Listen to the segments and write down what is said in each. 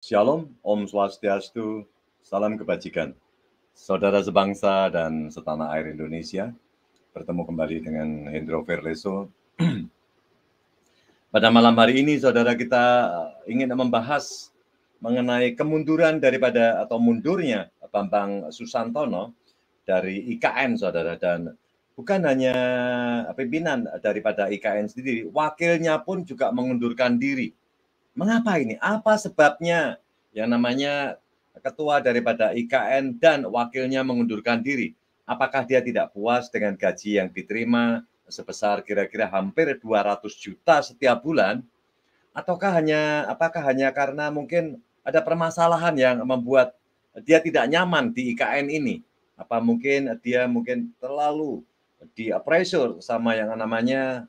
Shalom, Om Swastiastu, salam kebajikan. Saudara sebangsa dan setanah air Indonesia, bertemu kembali dengan Hendro Verleso. Pada malam hari ini, saudara kita eh, ingin membahas mengenai kemunduran daripada atau mundurnya Bambang Susantono dari IKN, saudara. Dan bukan hanya eh, pimpinan daripada IKN sendiri, wakilnya pun juga mengundurkan diri Mengapa ini? Apa sebabnya yang namanya ketua daripada IKN dan wakilnya mengundurkan diri? Apakah dia tidak puas dengan gaji yang diterima sebesar kira-kira hampir 200 juta setiap bulan? Ataukah hanya apakah hanya karena mungkin ada permasalahan yang membuat dia tidak nyaman di IKN ini? Apa mungkin dia mungkin terlalu di pressure sama yang namanya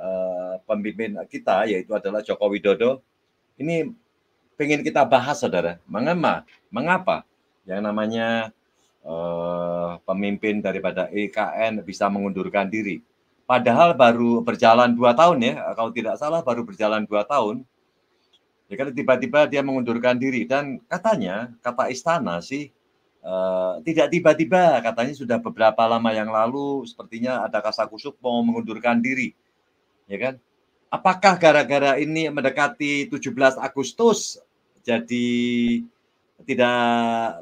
uh, pemimpin kita yaitu adalah Joko Widodo ini pengen kita bahas saudara. Mengapa? Mengapa yang namanya eh, pemimpin daripada IKN e bisa mengundurkan diri? Padahal baru berjalan dua tahun ya, kalau tidak salah baru berjalan dua tahun. Ya kan tiba-tiba dia mengundurkan diri dan katanya kata istana sih Uh, tidak tiba-tiba katanya sudah beberapa lama yang lalu sepertinya ada kasakusuk mau mengundurkan diri, ya kan? apakah gara-gara ini mendekati 17 Agustus jadi tidak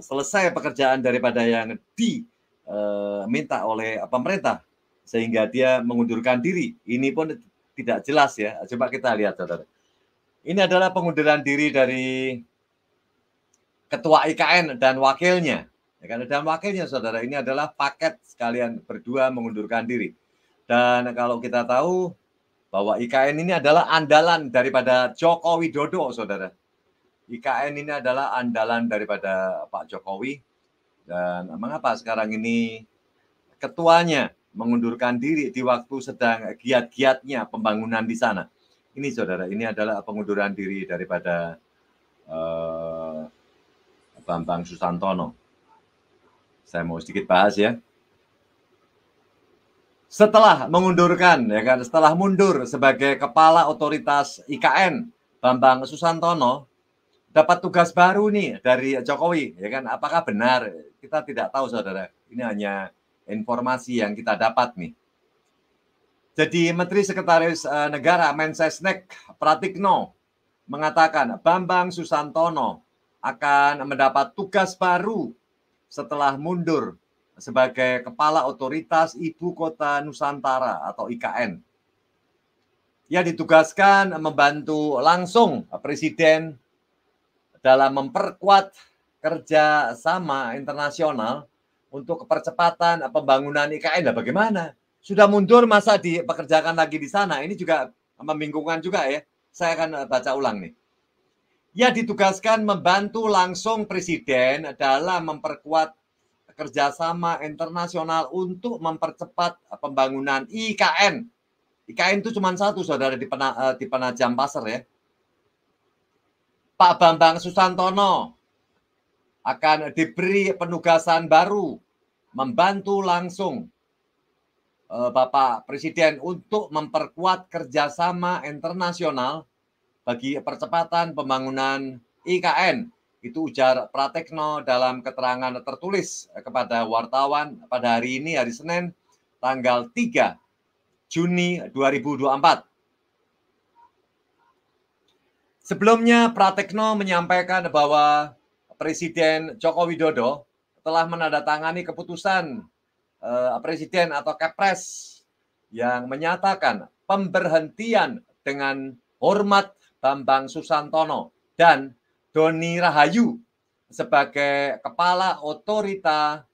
selesai pekerjaan daripada yang diminta eh, oleh pemerintah sehingga dia mengundurkan diri. Ini pun tidak jelas ya. Coba kita lihat saudara. Ini adalah pengunduran diri dari ketua IKN dan wakilnya. Ya kan? Dan wakilnya saudara ini adalah paket sekalian berdua mengundurkan diri. Dan kalau kita tahu bahwa IKN ini adalah andalan daripada Jokowi Widodo, saudara. IKN ini adalah andalan daripada Pak Jokowi. Dan mengapa sekarang ini ketuanya mengundurkan diri di waktu sedang giat-giatnya pembangunan di sana? Ini saudara, ini adalah pengunduran diri daripada uh, Bambang Susantono. Saya mau sedikit bahas ya setelah mengundurkan ya kan setelah mundur sebagai kepala otoritas IKN Bambang Susantono dapat tugas baru nih dari Jokowi ya kan apakah benar kita tidak tahu saudara ini hanya informasi yang kita dapat nih jadi Menteri Sekretaris eh, Negara Mensesnek Pratikno mengatakan Bambang Susantono akan mendapat tugas baru setelah mundur sebagai Kepala Otoritas Ibu Kota Nusantara atau IKN. Ia ditugaskan membantu langsung Presiden dalam memperkuat kerja sama internasional untuk kepercepatan pembangunan IKN. Nah, bagaimana? Sudah mundur masa dipekerjakan lagi di sana? Ini juga membingungkan juga ya. Saya akan baca ulang nih. Ia ditugaskan membantu langsung Presiden dalam memperkuat kerjasama internasional untuk mempercepat eh, pembangunan IKN. IKN itu cuma satu saudara di, pena, eh, Penajam Pasar ya. Pak Bambang Susantono akan diberi penugasan baru membantu langsung eh, Bapak Presiden untuk memperkuat kerjasama internasional bagi percepatan pembangunan IKN itu ujar Pratekno dalam keterangan tertulis kepada wartawan pada hari ini hari Senin tanggal 3 Juni 2024. Sebelumnya Pratekno menyampaikan bahwa Presiden Joko Widodo telah menandatangani keputusan eh, Presiden atau Kepres yang menyatakan pemberhentian dengan hormat Bambang Susantono dan Doni Rahayu sebagai Kepala Otorita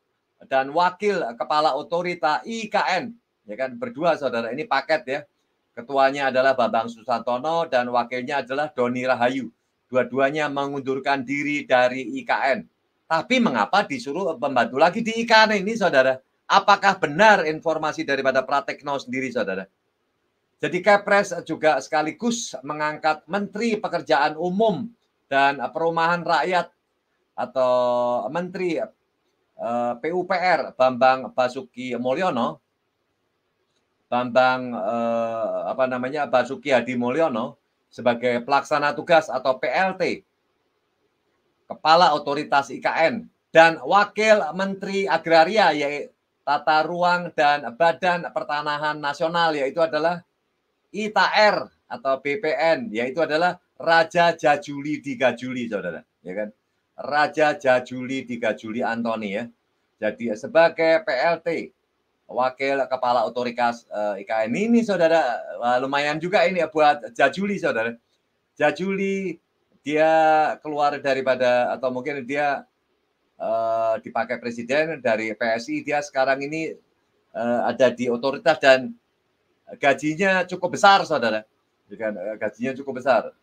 dan Wakil Kepala Otorita IKN. Ya kan, berdua saudara, ini paket ya. Ketuanya adalah Bambang Susantono dan wakilnya adalah Doni Rahayu. Dua-duanya mengundurkan diri dari IKN. Tapi mengapa disuruh pembantu lagi di IKN ini saudara? Apakah benar informasi daripada Pratekno sendiri saudara? Jadi Kepres juga sekaligus mengangkat Menteri Pekerjaan Umum dan eh, perumahan rakyat atau eh, menteri eh, PUPR Bambang Basuki Mulyono Bambang apa namanya Basuki Hadi Mulyono sebagai pelaksana tugas atau PLT Kepala Otoritas IKN dan Wakil Menteri Agraria yaitu Tata Ruang dan Badan Pertanahan Nasional yaitu adalah ITAR atau BPN yaitu adalah Raja Jajuli di Juli saudara, ya kan? Raja Jajuli di Juli Antoni ya. Jadi sebagai PLT Wakil Kepala Otoritas uh, eh, IKN ini saudara uh, lumayan juga ini ya buat Jajuli saudara. Jajuli dia keluar daripada atau mungkin dia uh, dipakai presiden dari PSI dia sekarang ini uh, ada di otoritas dan gajinya cukup besar saudara. Ya kan? Gajinya cukup besar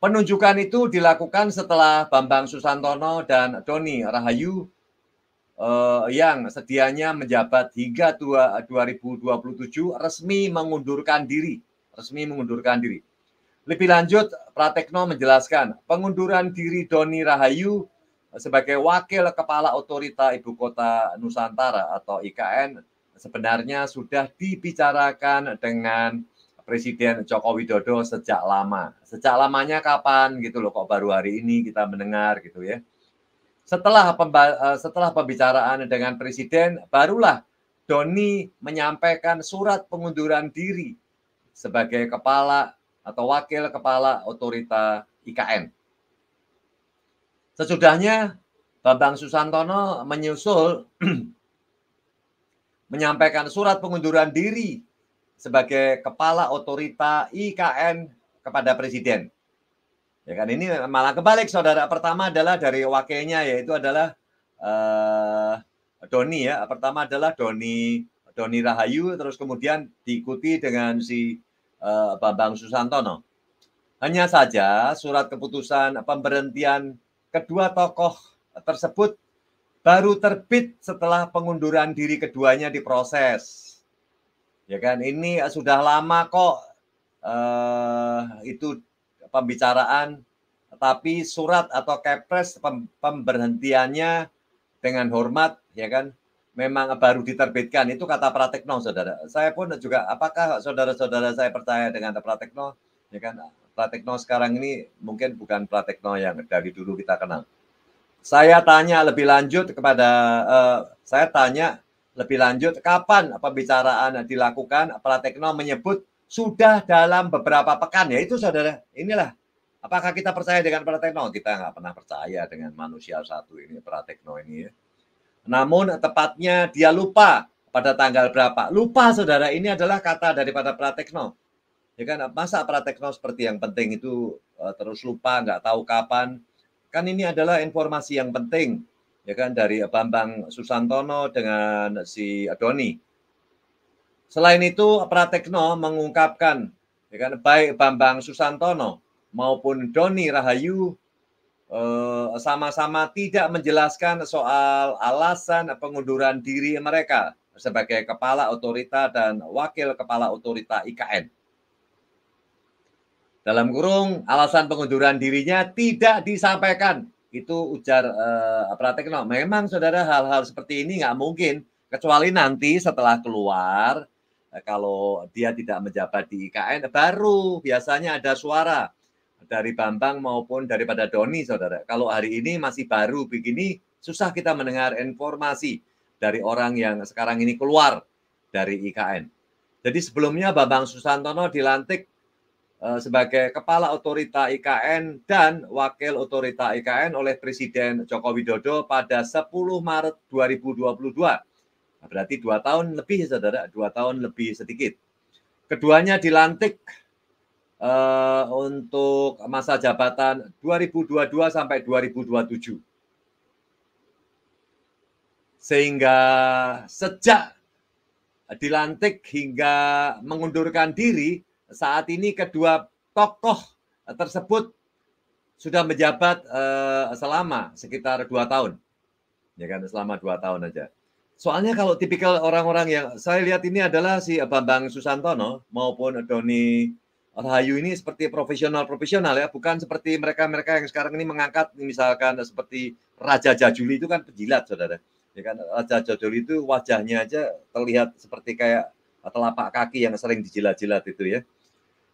Penunjukan itu dilakukan setelah Bambang Susantono dan Doni Rahayu eh, yang sedianya menjabat hingga 2027 resmi mengundurkan diri, resmi mengundurkan diri. Lebih lanjut, Pratekno menjelaskan pengunduran diri Doni Rahayu sebagai wakil kepala otorita ibu kota Nusantara atau IKN sebenarnya sudah dibicarakan dengan Presiden Joko Widodo sejak lama. Sejak lamanya kapan gitu loh kok baru hari ini kita mendengar gitu ya. Setelah pemba eh, setelah pembicaraan dengan presiden barulah Doni menyampaikan surat pengunduran diri sebagai kepala atau wakil kepala otorita IKN. Sesudahnya Bambang Susantono menyusul menyampaikan surat pengunduran diri sebagai kepala otorita IKN kepada presiden. Ya kan ini malah kebalik saudara pertama adalah dari wakilnya yaitu adalah uh, Doni ya. Pertama adalah Doni Doni Rahayu terus kemudian diikuti dengan si uh, Bambang Susantono. Hanya saja surat keputusan pemberhentian kedua tokoh tersebut baru terbit setelah pengunduran diri keduanya diproses ya kan ini sudah lama kok eh, itu pembicaraan tapi surat atau kepres pem, pemberhentiannya dengan hormat ya kan memang baru diterbitkan itu kata Pratekno saudara saya pun juga apakah saudara-saudara saya percaya dengan Pratekno ya kan Pratekno sekarang ini mungkin bukan Pratekno yang dari dulu kita kenal saya tanya lebih lanjut kepada eh, saya tanya lebih lanjut, kapan pembicaraan dilakukan? Pratekno menyebut sudah dalam beberapa pekan. Ya itu saudara, inilah. Apakah kita percaya dengan Pratekno? Kita nggak pernah percaya dengan manusia satu ini, Pratekno ini. Ya. Namun tepatnya dia lupa pada tanggal berapa. Lupa saudara, ini adalah kata daripada Pratekno. Ya kan, masa Pratekno seperti yang penting itu eh, terus lupa, nggak tahu kapan. Kan ini adalah informasi yang penting ya kan dari Bambang Susantono dengan si Doni. Selain itu Pratekno mengungkapkan ya kan baik Bambang Susantono maupun Doni Rahayu eh, sama-sama eh, tidak menjelaskan soal alasan pengunduran diri mereka sebagai kepala otorita dan wakil kepala otorita IKN. Dalam kurung, alasan pengunduran dirinya tidak disampaikan itu ujar uh, eh, Pratikno memang saudara hal-hal seperti ini nggak mungkin kecuali nanti setelah keluar eh, kalau dia tidak menjabat di IKN baru biasanya ada suara dari Bambang maupun daripada Doni saudara kalau hari ini masih baru begini susah kita mendengar informasi dari orang yang sekarang ini keluar dari IKN jadi sebelumnya Bambang Susantono dilantik Eh, sebagai Kepala Otorita IKN dan Wakil Otorita IKN oleh Presiden Joko Widodo pada 10 Maret 2022. Nah, berarti dua tahun lebih, saudara, dua tahun lebih sedikit. Keduanya dilantik uh, untuk masa jabatan 2022 sampai 2027. Sehingga sejak dilantik hingga mengundurkan diri saat ini kedua tokoh tersebut sudah menjabat eh, selama sekitar dua tahun, ya kan selama dua tahun aja. Soalnya kalau tipikal orang-orang yang saya lihat ini adalah si Bambang Susantono maupun Doni Rahayu ini seperti profesional-profesional ya, bukan seperti mereka-mereka yang sekarang ini mengangkat misalkan seperti Raja Jajuli itu kan pejilat saudara. Ya kan Raja Jajuli itu wajahnya aja terlihat seperti kayak telapak kaki yang sering dijilat-jilat itu ya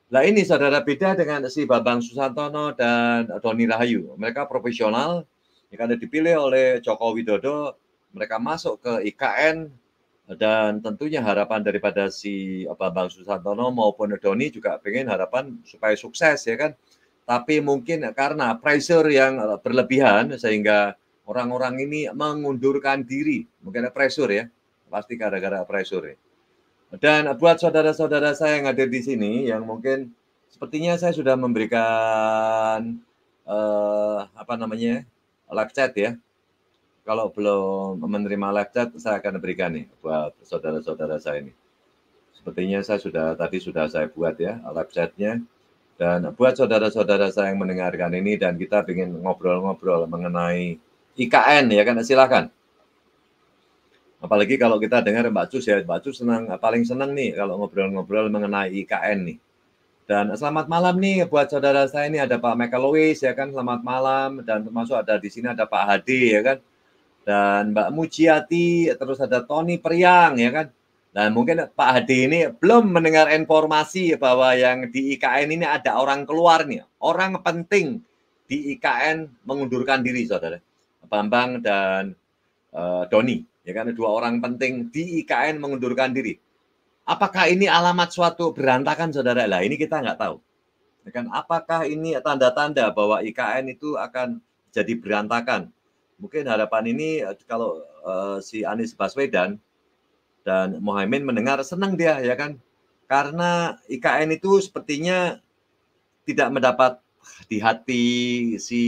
Nah ini saudara beda dengan si Babang Susantono dan Doni Rahayu. Mereka profesional, yang ada dipilih oleh Joko Widodo, mereka masuk ke IKN dan tentunya harapan daripada si eh, Bambang Susantono maupun Doni juga pengen harapan supaya sukses ya kan. Tapi mungkin karena pressure yang eh, berlebihan sehingga orang-orang ini mengundurkan diri. Mungkin ada pressure ya, pasti gara-gara pressure ya. Dan buat saudara-saudara saya yang ada di sini, yang mungkin sepertinya saya sudah memberikan eh, apa namanya live chat ya. Kalau belum menerima live chat, saya akan berikan nih buat saudara-saudara saya ini. Sepertinya saya sudah tadi sudah saya buat ya live chatnya. Dan buat saudara-saudara saya yang mendengarkan ini dan kita ingin ngobrol-ngobrol mengenai IKN ya kan silakan. Apalagi kalau kita dengar Mbak Cus ya, Mbak Cus senang, eh, paling senang nih kalau ngobrol-ngobrol mengenai IKN nih. Dan eh, selamat malam nih buat saudara saya ini ada Pak Michael Lewis ya kan, selamat malam. Dan termasuk ada di sini ada Pak Hadi ya kan. Dan Mbak Mujiati, terus ada Tony Priang ya kan. Dan mungkin Pak Hadi ini belum mendengar informasi bahwa yang di IKN ini ada orang keluar nih, orang penting di IKN mengundurkan diri saudara. Bambang dan uh, Doni ya kan dua orang penting di IKN mengundurkan diri. Apakah ini alamat suatu berantakan saudara? Lah ini kita nggak tahu. Ya kan? Apakah ini tanda-tanda bahwa IKN itu akan jadi berantakan? Mungkin harapan ini eh, kalau uh, si Anies Baswedan dan Mohaimin mendengar senang dia ya kan karena IKN itu sepertinya tidak mendapat di hati si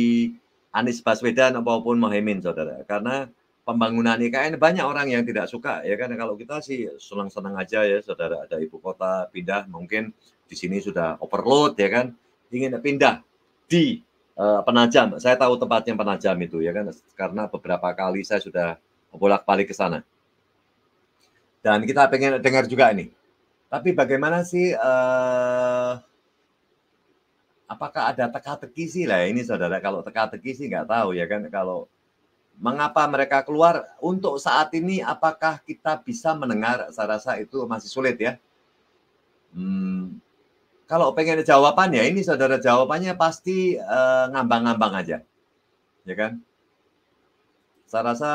Anies Baswedan maupun Mohaimin saudara karena pembangunan IKN banyak orang yang tidak suka ya kan kalau kita sih senang-senang aja ya saudara ada ibu kota pindah mungkin di sini sudah overload ya kan ingin pindah di uh, Penajam saya tahu tempatnya Penajam itu ya kan karena beberapa kali saya sudah bolak-balik ke sana dan kita pengen dengar juga ini tapi bagaimana sih uh, apakah ada teka-teki sih lah ini saudara kalau teka-teki sih nggak tahu ya kan kalau mengapa mereka keluar untuk saat ini apakah kita bisa mendengar saya rasa itu masih sulit ya hmm, kalau pengen jawabannya ini saudara jawabannya pasti eh, ngambang-ngambang uh, aja ya kan saya rasa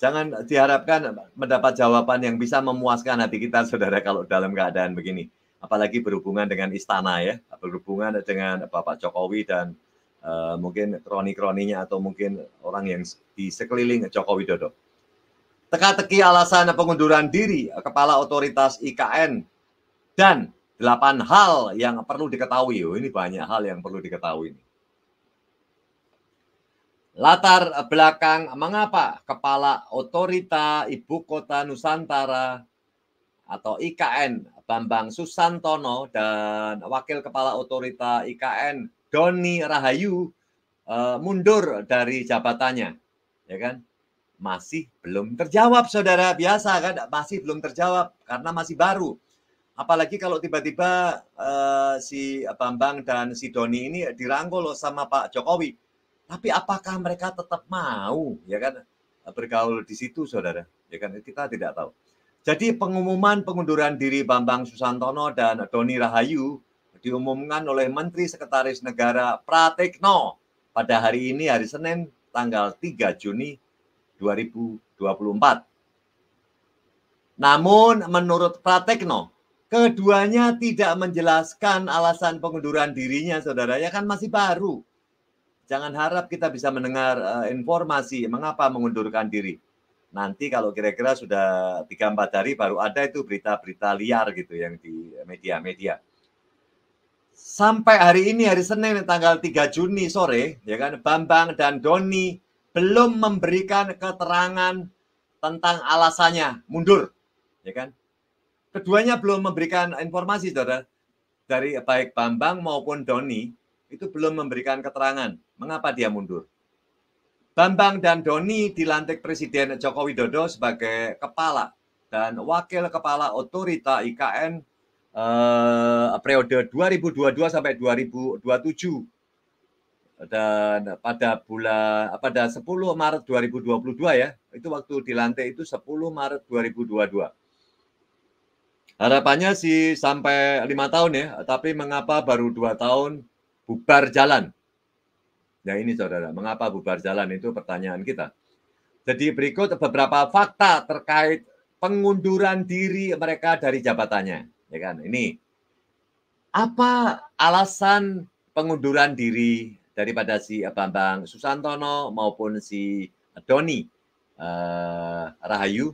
jangan diharapkan mendapat jawaban yang bisa memuaskan hati kita saudara kalau dalam keadaan begini apalagi berhubungan dengan istana ya berhubungan dengan Bapak Jokowi dan uh, mungkin kroni-kroninya atau mungkin orang yang di sekeliling Joko Widodo. Teka-teki alasan pengunduran diri Kepala Otoritas IKN dan delapan hal yang perlu diketahui. Oh, ini banyak hal yang perlu diketahui. Latar belakang mengapa Kepala Otorita Ibu Kota Nusantara atau IKN Bambang Susantono dan Wakil Kepala Otorita IKN Doni Rahayu uh, mundur dari jabatannya, ya kan? Masih belum terjawab, saudara. Biasa kan? Masih belum terjawab karena masih baru. Apalagi kalau tiba-tiba uh, si eh, Bambang dan si Doni ini dirangkul sama Pak Jokowi. Tapi apakah mereka tetap mau, ya kan? Bergaul di situ, saudara. Ya kan? Kita tidak tahu. Jadi pengumuman pengunduran diri Bambang Susantono dan Doni Rahayu diumumkan oleh Menteri Sekretaris Negara Pratikno pada hari ini hari Senin tanggal 3 Juni 2024. Namun menurut Pratikno keduanya tidak menjelaskan alasan pengunduran dirinya saudara ya kan masih baru. Jangan harap kita bisa mendengar uh, informasi mengapa mengundurkan diri. Nanti kalau kira-kira sudah 3-4 hari baru ada itu berita-berita liar gitu yang di media-media sampai hari ini hari Senin tanggal 3 Juni sore ya kan Bambang dan Doni belum memberikan keterangan tentang alasannya mundur ya kan keduanya belum memberikan informasi saudara dari baik Bambang maupun Doni itu belum memberikan keterangan mengapa dia mundur Bambang dan Doni dilantik Presiden Joko Widodo sebagai kepala dan wakil kepala otorita IKN eh, periode 2022 sampai 2027 dan pada bulan eh, pada 10 Maret 2022 ya itu waktu di lantai itu 10 Maret 2022 harapannya sih sampai lima tahun ya tapi mengapa baru dua tahun bubar jalan ya ini saudara mengapa bubar jalan itu pertanyaan kita jadi berikut beberapa fakta terkait pengunduran diri mereka dari jabatannya ya kan? Ini apa alasan pengunduran diri daripada si eh, Bambang Susantono maupun si eh, Doni eh, Rahayu?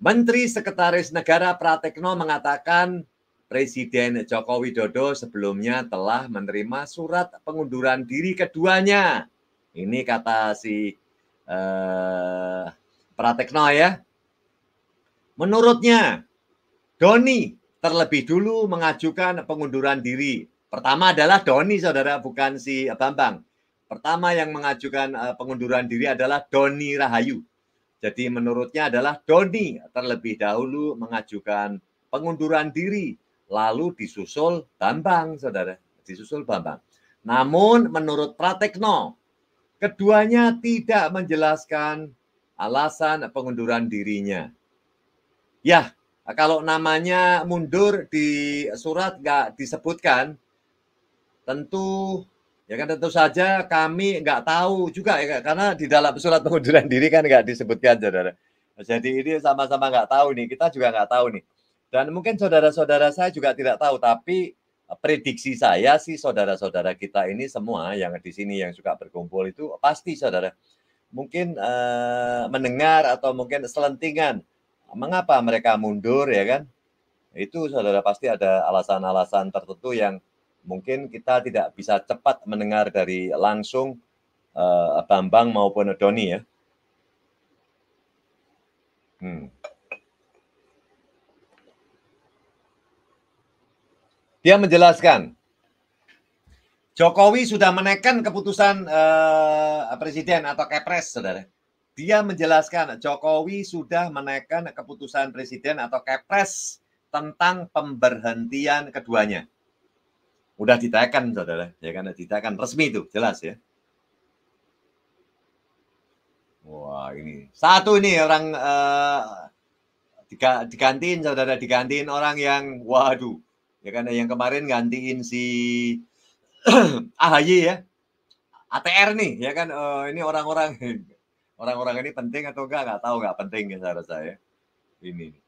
Menteri Sekretaris Negara Pratekno mengatakan Presiden Joko Widodo sebelumnya telah menerima surat pengunduran diri keduanya. Ini kata si eh, Pratekno ya. Menurutnya, Doni terlebih dulu mengajukan pengunduran diri. Pertama adalah Doni, saudara, bukan si eh, Bambang. Pertama yang mengajukan eh, pengunduran diri adalah Doni Rahayu. Jadi menurutnya adalah Doni terlebih dahulu mengajukan pengunduran diri, lalu disusul Bambang, saudara, disusul Bambang. Namun menurut Pratekno, keduanya tidak menjelaskan alasan pengunduran dirinya. Ya, Nah, kalau namanya mundur di surat nggak disebutkan, tentu ya kan tentu saja kami nggak tahu juga ya karena di dalam surat pengunduran diri kan nggak disebutkan saudara. Jadi ini sama-sama nggak tahu nih, kita juga nggak tahu nih. Dan mungkin saudara-saudara saya juga tidak tahu, tapi prediksi saya sih saudara-saudara kita ini semua yang di sini yang suka berkumpul itu pasti saudara mungkin eh, mendengar atau mungkin selentingan mengapa mereka mundur ya kan? Itu saudara pasti ada alasan-alasan tertentu yang mungkin kita tidak bisa cepat mendengar dari langsung uh, Bambang maupun Doni ya. Hmm. Dia menjelaskan, Jokowi sudah menekan keputusan uh, presiden atau kepres, saudara. Dia menjelaskan Jokowi sudah menaikkan keputusan presiden atau kepres tentang pemberhentian keduanya. Udah ditekan, saudara. Ya kan, ditekan. Resmi itu, jelas ya. Wah, ini. Satu ini orang uh, digantiin, saudara. Digantiin orang yang, waduh. Ya kan, yang kemarin gantiin si AHY ya. ATR nih, ya kan. Uh, ini orang-orang orang-orang ini penting atau enggak enggak tahu enggak penting ya saya rasa ya ini